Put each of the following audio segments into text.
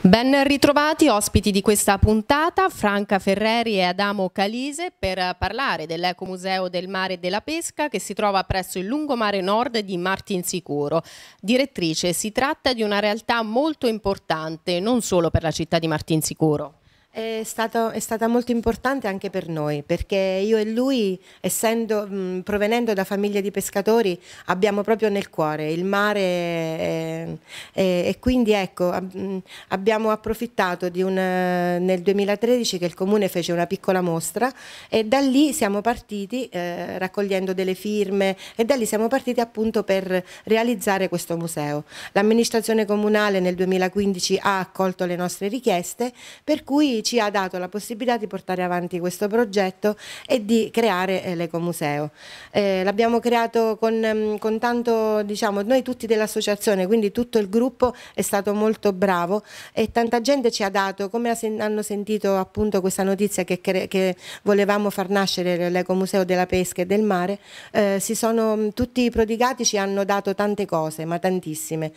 Ben ritrovati ospiti di questa puntata, Franca Ferreri e Adamo Calise, per parlare dell'Ecomuseo del Mare e della Pesca che si trova presso il lungomare nord di Martinsicuro. Direttrice, si tratta di una realtà molto importante non solo per la città di Martinsicuro. È, stato, è, stata molto importante anche per noi perché io e lui, essendo, mh, provenendo da famiglie di pescatori, abbiamo proprio nel cuore il mare e, e, e quindi ecco, ab, abbiamo approfittato di un, nel 2013 che il comune fece una piccola mostra e da lì siamo partiti eh, raccogliendo delle firme e da lì siamo partiti appunto per realizzare questo museo. L'amministrazione comunale nel 2015 ha accolto le nostre richieste per cui ci ha dato la possibilità di portare avanti questo progetto e di creare eh, l'ecomuseo. Eh, L'abbiamo creato con, mm, con, tanto, diciamo, noi tutti dell'associazione, quindi tutto il gruppo è stato molto bravo e tanta gente ci ha dato, come hanno sentito appunto questa notizia che, che volevamo far nascere l'ecomuseo della pesca e del mare, eh, si sono mm, tutti i prodigati ci hanno dato tante cose, ma tantissime,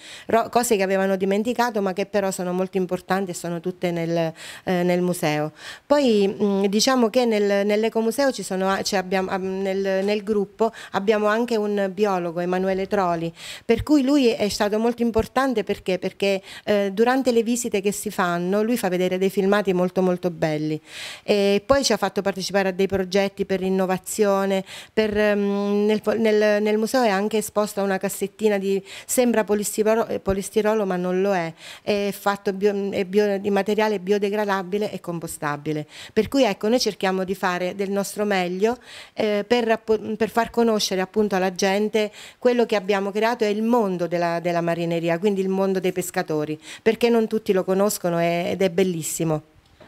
cose che avevano dimenticato ma che però sono molto importanti e sono tutte nel, eh, nel museo. Poi mm, diciamo che nel, nell'ecomuseo ci sono, cioè abbiamo, nel, nel, gruppo abbiamo anche un biologo, Emanuele Troli, per cui lui è stato molto importante perché, perché eh, durante le visite che si fanno lui fa vedere dei filmati molto molto belli e poi ci ha fatto partecipare a dei progetti per l'innovazione, per, mh, mm, nel, nel, nel, museo è anche esposta una cassettina di, sembra polistirolo, polistirolo ma non lo è, è fatto bio, è bio, di materiale biodegradabile e compostabile. Per cui ecco, noi cerchiamo di fare del nostro meglio eh, per, per, far conoscere appunto alla gente quello che abbiamo creato è il mondo della, della marineria, quindi il mondo dei pescatori, perché non tutti lo conoscono ed è bellissimo.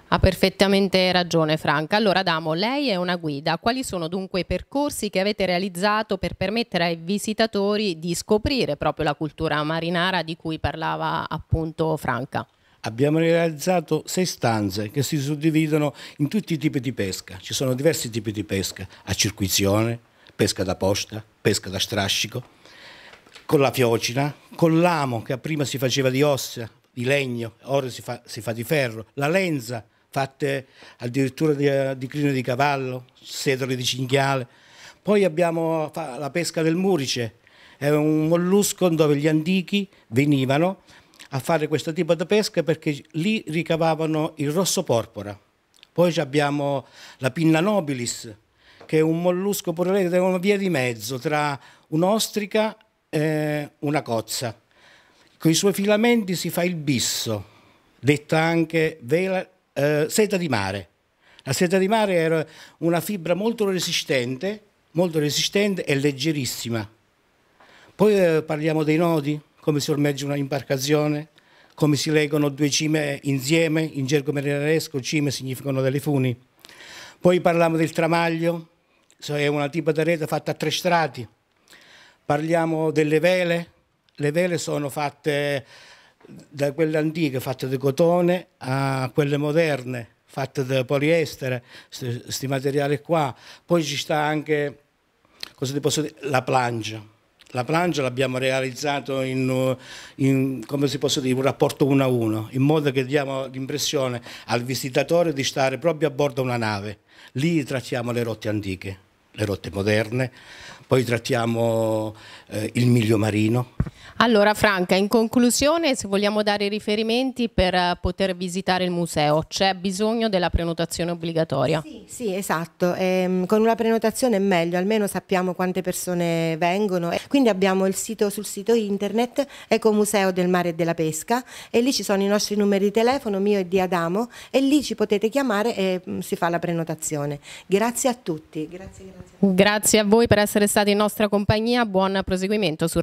Ha perfettamente ragione Franca. Allora Damo, lei è una guida. Quali sono dunque i percorsi che avete realizzato per permettere ai visitatori di scoprire proprio la cultura marinara di cui parlava appunto Franca? abbiamo realizzato sei stanze che si suddividono in tutti i tipi di pesca. Ci sono diversi tipi di pesca, a circuizione, pesca da posta, pesca da strascico, con la fiocina, con l'amo che prima si faceva di ossa, di legno, ora si fa, si fa di ferro, la lenza fatte addirittura di, eh, di crine di cavallo, sedole di cinghiale. Poi abbiamo la pesca del murice, è un mollusco dove gli antichi venivano a fare questo tipo di pesca perché lì ricavavano il rosso porpora. Poi abbiamo la pinna nobilis, che è un mollusco che è una via di mezzo tra un'ostrica e una cozza. Con i suoi filamenti si fa il bisso, detta anche vela, eh, seta di mare. La seta di mare era una fibra molto resistente, molto resistente e leggerissima. Poi eh, parliamo dei nodi come si ormeggia una imbarcazione, come si legano due cime insieme, in gergo marinaresco cime significano delle funi. Poi parliamo del tramaglio, è una tipa di rete fatta a tre strati. Parliamo delle vele, le vele sono fatte da quelle antiche, fatte di cotone, a quelle moderne, fatte di poliestere, questi materiali qua. Poi ci sta anche, cosa ti posso dire, la plancia la plancia l'abbiamo realizzato in, in dire, un rapporto uno a uno, in modo che diamo l'impressione al visitatore di stare proprio a bordo una nave. Lì trattiamo le rotte antiche, le rotte moderne, poi trattiamo eh, il miglio marino. Allora Franca, in conclusione, se vogliamo dare i riferimenti per eh, poter visitare il museo, c'è bisogno della prenotazione obbligatoria? Sì, sì esatto. E, ehm, con una prenotazione è meglio, almeno sappiamo quante persone vengono. Quindi abbiamo il sito, sul sito internet Ecomuseo del Mare e della Pesca e lì ci sono i nostri numeri di telefono, mio e di Adamo, e lì ci potete chiamare e mm, si fa la prenotazione. Grazie a tutti. Grazie, grazie. grazie a voi per essere stati in nostra compagnia, buon proseguimento su